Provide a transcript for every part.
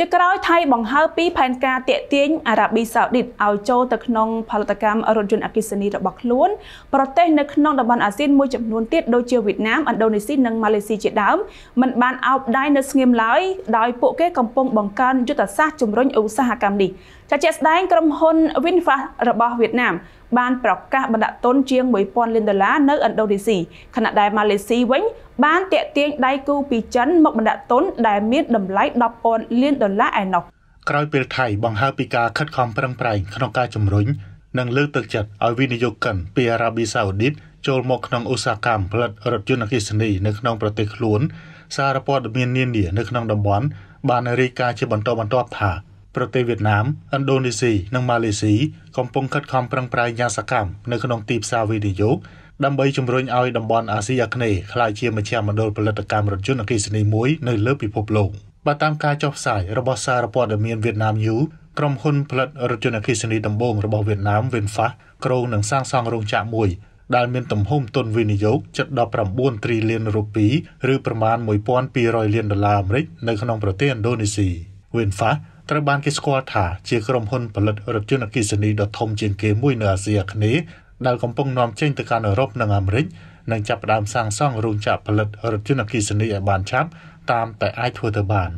ជាក្រោយថៃបង្ហើពីផែនការតាក់ទាញអារ៉ាប៊ីសាអូឌីតឲ្យចូលទៅក្នុងផលិតកម្មរថយន្តអគ្គិសនីរបស់ខ្លួនប្រទេសនៅក្នុងតំបន់អាស៊ានមួយចំនួនទៀតដូចជាវៀតណាមឥណ្ឌូនេស៊ីនិងម៉ាឡេស៊ីជាដើមមិនបានអោបដៃនៅស្ងៀមឡើយដោយពួកគេកំពុងបង្កើនយុទ្ធសាស្ត្រជំរុញឧស្សាហកម្មនេះចាជាក់ស្ដែងក្រុមហ៊ុន VinFast របស់វៀតណាមបានប្រកាសបណ្ដាក់ទុនជាង1000លានដុល្លារនៅឥណ្ឌូនេស៊ីខណៈដែលម៉ាឡេស៊ីវិញ បានតាក់ទាញដៃគូពីចិនមកបណ្ដាក់ទុនដែលមានតម្លៃ10,000លានដុល្លារឯណោះក្រោយពេលថៃបង្ហើបពីការខិតខំប្រឹងប្រែងក្នុងការជំរុញនិងលើកទឹកចិត្តឲ្យវិនិយោគិនពីអារ៉ាប៊ីសាអូឌីតចូលមកក្នុងឧស្សាហកម្មផលិតរថយន្តអគ្គិសនី នៅក្នុងប្រទេសខ្លួន សារព័ត៌មាននានា នៅក្នុងតំបន់បានរាយការណ៍ជាបន្តបន្ទាប់ថាប្រទេសវៀតណាមឥណ្ឌូនេស៊ីនិងម៉ាឡេស៊ីកំពុងខិតខំប្រឹងប្រែងយ៉ាងសកម្មនៅក្នុងទីផ្សារវិនិយោគដើម្បីជំរុញឲ្យតំបន់អាស៊ីអាគ្នេយ៍ក្លាយជាមជ្ឈមណ្ឌលផលិតកម្មរថយន្តអគ្គិសនីមួយនៅលើពិភពលោកបើតាមការចុះផ្សាយរបស់សារព័ត៌មានវៀតណាម News ក្រុមហ៊ុនផលិតរថយន្តអគ្គិសនីដំបូងរបស់វៀតណាម VinFast គ្រោងនឹងសាងសង់រោងចក្រមួយដែលមានទំហំទុនវិនិយោគជិត19ត្រីលានរូពីឬប្រមាណ1200លានដុល្លារអាមេរិកនៅក្នុងប្រទេសឥណ្ឌូនេស៊ី VinFast ត្រូវបានគេស្គាល់ថាជាក្រុមហ៊ុនផលិតរថយន្តអគ្គិសនីដ៏ធំជាងគេមួយនៅអាស៊ីអាគ្នេយ៍ដែលកំពុងនាំចេញទៅកាន់អឺរ៉ុបនិងអាមេរិកនិងចាប់ផ្ដើមសាងសង់រោងចក្រផលិតរថយន្តអគ្គិសនីឲ្យបានឆាប់តាមតែអាចធ្វើទៅបាន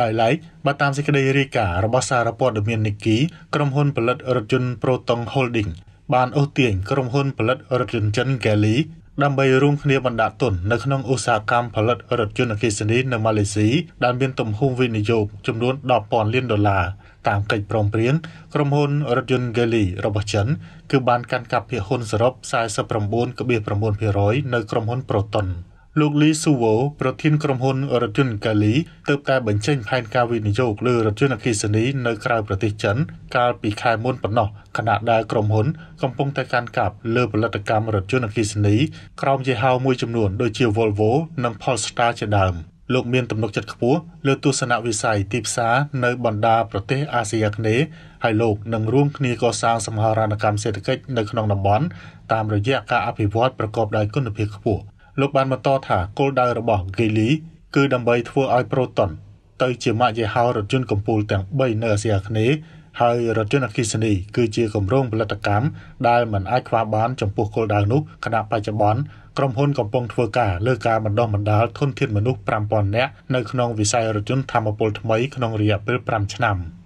ដោយឡែកបើតាមសេចក្តីរាយការណ៍របស់សារព័ត៌មាន Nikkei ក្រុមហ៊ុនផលិតរថយន្ត Proton Holding បានអូសទាញក្រុមហ៊ុនផលិតរថយន្តចិន Geely ដើម្បីរួមគ្នាបណ្ដាក់ទុននៅក្នុងឧស្សាហកម្មផលិតរថយន្តអគ្គិសនីនៅម៉ាឡេស៊ីដែលមានទំហំវិនិយោគចំនួន10,000លានដុល្លារតាមកិច្ចព្រមព្រៀង ក្រុមហ៊ុនរថយន្ត Geely របស់ចិនគឺបានកាន់កាប់ភាគហ៊ុនសរុប49.9%នៅក្រុមហ៊ុន Proton លោកលីស៊ូវ៉ូប្រធានក្រុមហ៊ុនរថយន្តកាលីទើបតែបញ្ចេញ ផែនការវិនិយោគលើរថយន្តអគ្គិសនី នៅក្រៅប្រទេសចិន កាលពីខែមុនប៉ុណ្ណោះខណៈដែលក្រុមហ៊ុន កំពុងតែកាន់កាប់លើផលិតកម្មរថយន្តអគ្គិសនីក្រោមយេហោមួយចំនួនដូចជា Volvo និង Polestar ជាដើមលោកមានទំនុកចិត្តខ្ពស់លើទស្សនវិស័យទីផ្សារនៅបណ្ដាប្រទេស អាស៊ីអាគ្នេយ៍ហើយលោកនឹងរួមគ្នាកសាងសមហារណកម្មសេដ្ឋកិច្ចនៅក្នុងតំបន់តាមរយៈការអភិវឌ្ឍប្រកបដោយគុណភាពខ្ពស់លោកបានបន្តថាគោលដៅរបស់ហ្គេលី គឺដើម្បីធ្វើឲ្យប្រូតុនទៅជាម៉ាកយីហោរថយន្តកំពូលទាំង3នៅអាស៊ីអាគ្នេយ៍ហើយរថយន្តអគ្គិសនីគឺជាគម្រោងផលិតកម្មដែលមិនអាចខ្វះបាន ចំពោះគោលដៅនោះខណៈបច្ចុប្បន្នក្រុមហ៊ុនកំពុងធ្វើការលើការបណ្ដុះបណ្ដាលធនធានមនុស្ស5000នាក់នៅក្នុងវិស័យរថយន្តធម្មពលថ្មីក្នុងរយៈពេល5ឆ្នាំ។